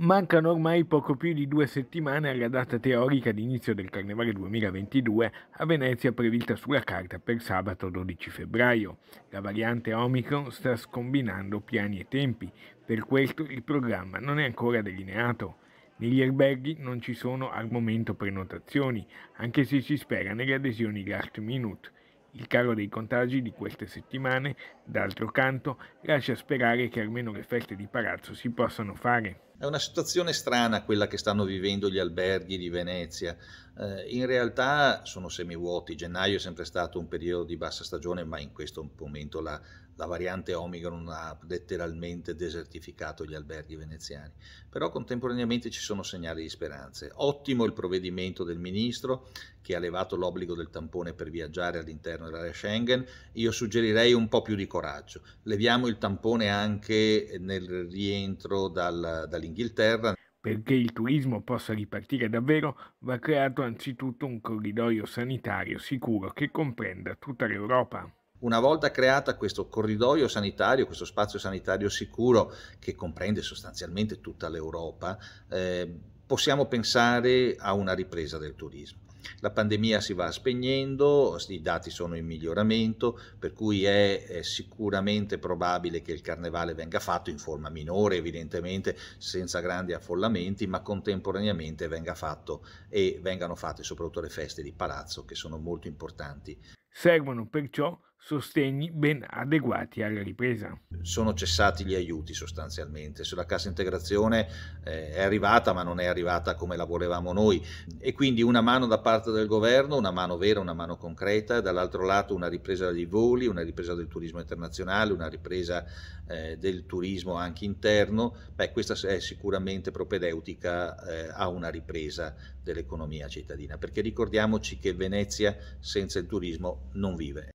Mancano ormai poco più di due settimane alla data teorica d'inizio del Carnevale 2022 a Venezia prevista sulla carta per sabato 12 febbraio. La variante Omicron sta scombinando piani e tempi, per questo il programma non è ancora delineato. Negli alberghi non ci sono al momento prenotazioni, anche se si spera nelle adesioni last minute. Il calo dei contagi di queste settimane, d'altro canto, lascia sperare che almeno le feste di palazzo si possano fare. È una situazione strana quella che stanno vivendo gli alberghi di Venezia. Eh, in realtà sono semivuoti, gennaio è sempre stato un periodo di bassa stagione, ma in questo momento la, la variante Omicron ha letteralmente desertificato gli alberghi veneziani. Però contemporaneamente ci sono segnali di speranze. Ottimo il provvedimento del ministro che ha levato l'obbligo del tampone per viaggiare all'interno all'interno dell'area Schengen, io suggerirei un po' più di coraggio. Leviamo il tampone anche nel rientro dal, dall'Inghilterra. Perché il turismo possa ripartire davvero va creato anzitutto un corridoio sanitario sicuro che comprenda tutta l'Europa. Una volta creato questo corridoio sanitario, questo spazio sanitario sicuro che comprende sostanzialmente tutta l'Europa, eh, possiamo pensare a una ripresa del turismo. La pandemia si va spegnendo, i dati sono in miglioramento, per cui è, è sicuramente probabile che il carnevale venga fatto in forma minore, evidentemente senza grandi affollamenti, ma contemporaneamente venga fatto e vengano fatte soprattutto le feste di palazzo che sono molto importanti. Seguono perciò sostegni ben adeguati alla ripresa. Sono cessati gli aiuti sostanzialmente, sulla cassa integrazione eh, è arrivata ma non è arrivata come la volevamo noi e quindi una mano da parte del governo, una mano vera, una mano concreta, dall'altro lato una ripresa dei voli, una ripresa del turismo internazionale, una ripresa eh, del turismo anche interno, beh questa è sicuramente propedeutica eh, a una ripresa dell'economia cittadina perché ricordiamoci che Venezia senza il turismo non vive.